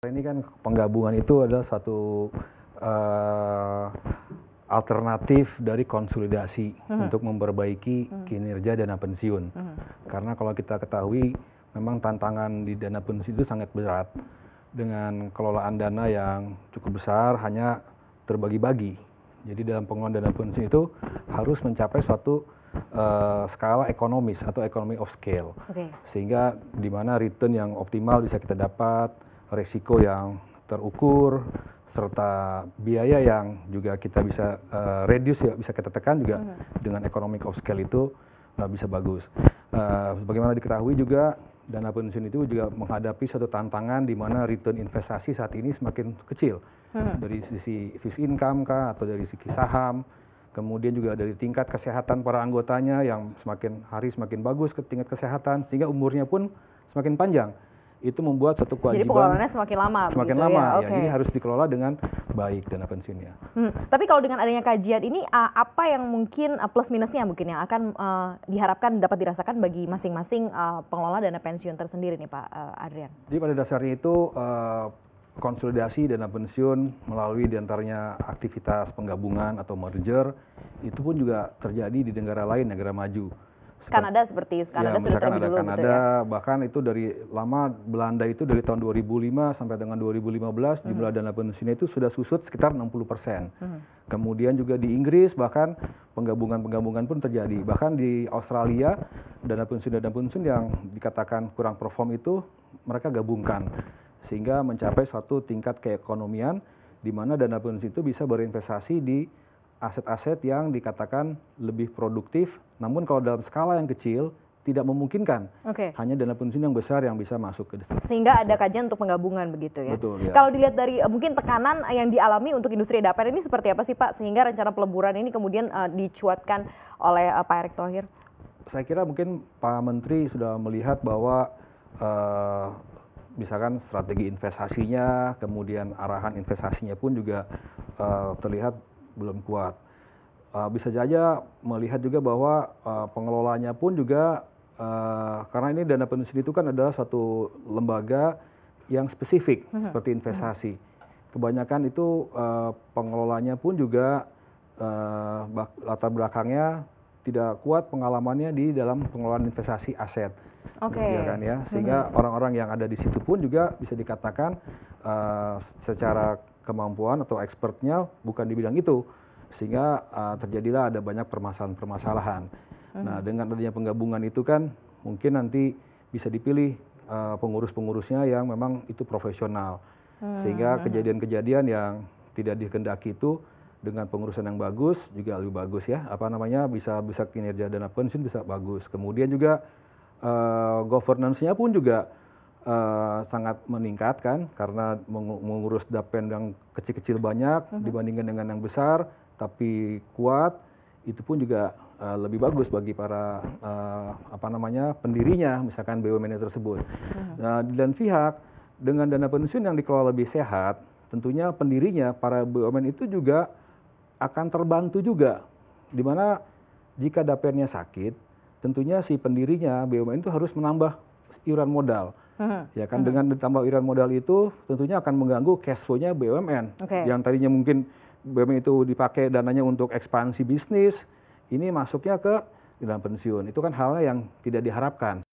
Ini kan penggabungan itu adalah satu uh, alternatif dari konsolidasi uh hmm. -huh. untuk memperbaiki uh hmm. -huh. kinerja dana pensiun. Uh hmm. -huh. Karena kalau kita ketahui memang tantangan di dana pensiun itu sangat berat dengan kelolaan dana yang cukup besar hanya terbagi-bagi. Jadi dalam pengelolaan dana pensiun itu harus mencapai suatu uh, skala ekonomis atau economy of scale. Okay. Sehingga di mana return yang optimal bisa kita dapat resiko yang terukur serta biaya yang juga kita bisa uh, reduce ya bisa kita tekan juga hmm. dengan economic of scale itu uh, bisa bagus. Uh, eh, bagaimana diketahui juga dana pensiun itu juga menghadapi suatu tantangan di mana return investasi saat ini semakin kecil. Hmm. Dari sisi fixed income kah atau dari sisi saham, kemudian juga dari tingkat kesehatan para anggotanya yang semakin hari semakin bagus ke tingkat kesehatan sehingga umurnya pun semakin panjang itu membuat satu kewajiban. Jadi semakin lama. Semakin gitu, lama ya, ya. Okay. jadi harus dikelola dengan baik dana pensiunnya. Hmm. Tapi kalau dengan adanya kajian ini apa yang mungkin plus minusnya mungkin yang akan uh, diharapkan dapat dirasakan bagi masing-masing uh, pengelola dana pensiun tersendiri nih Pak uh, Adrian. Jadi pada dasarnya itu uh, konsolidasi dana pensiun melalui diantaranya aktivitas penggabungan atau merger itu pun juga terjadi di negara lain negara maju Kanada seperti itu. Kanada ya, sudah terlebih ada dulu Kanada, gitu ya. bahkan itu dari lama Belanda itu dari tahun 2005 sampai dengan 2015 hmm. jumlah dana pensiunnya itu sudah susut sekitar 60 persen. Hmm. Kemudian juga di Inggris bahkan penggabungan-penggabungan pun terjadi. Bahkan di Australia dana pensiun dana pensiun yang dikatakan kurang perform itu mereka gabungkan sehingga mencapai suatu tingkat keekonomian di mana dana pensiun itu bisa berinvestasi di aset-aset yang dikatakan lebih produktif, namun kalau dalam skala yang kecil tidak memungkinkan. Okay. Hanya dana pensiun yang besar yang bisa masuk ke desa. Sehingga ada kajian untuk penggabungan begitu ya. Betul. Ya. Kalau dilihat dari eh, mungkin tekanan yang dialami untuk industri dapur ini seperti apa sih Pak? Sehingga rencana peleburan ini kemudian uh, dicuatkan oleh uh, Pak Erick Thohir. Saya kira mungkin Pak Menteri sudah melihat bahwa uh, misalkan strategi investasinya, kemudian arahan investasinya pun juga uh, terlihat belum kuat. Uh, bisa saja melihat juga bahwa uh, pengelolanya pun juga uh, karena ini dana pensiun itu kan adalah satu lembaga yang spesifik hmm. seperti investasi. Kebanyakan itu uh, pengelolanya pun juga uh, latar belakangnya tidak kuat pengalamannya di dalam pengelolaan investasi aset. Oke. Okay. Ya kan ya, mm-hmm. sehingga orang-orang yang ada di situ pun juga bisa dikatakan uh, secara kemampuan atau expertnya bukan di bidang itu sehingga uh, terjadilah ada banyak permasalahan-permasalahan. Hmm. Nah dengan adanya penggabungan itu kan mungkin nanti bisa dipilih uh, pengurus-pengurusnya yang memang itu profesional hmm. sehingga kejadian-kejadian yang tidak dikehendaki itu dengan pengurusan yang bagus juga lebih bagus ya apa namanya bisa bisa kinerja dana pensiun bisa bagus kemudian juga uh, governance-nya pun juga Eh, sangat meningkat kan karena mengurus dapen yang kecil-kecil banyak mm -hmm. dibandingkan dengan yang besar tapi kuat itu pun juga uh, lebih bagus bagi para uh, apa namanya pendirinya misalkan BUMN tersebut. Mhm. Nah, dan pihak dengan dana pensiun yang dikelola lebih sehat, tentunya pendirinya para BUMN itu juga akan terbantu juga dimana jika dapennya sakit, tentunya si pendirinya BUMN itu harus menambah iuran modal. Ya kan dengan ditambah iran modal itu tentunya akan mengganggu cash flow-nya BUMN. Okay. Yang tadinya mungkin BUMN itu dipakai dananya untuk ekspansi bisnis, ini masuknya ke dalam pensiun. Itu kan hal yang tidak diharapkan.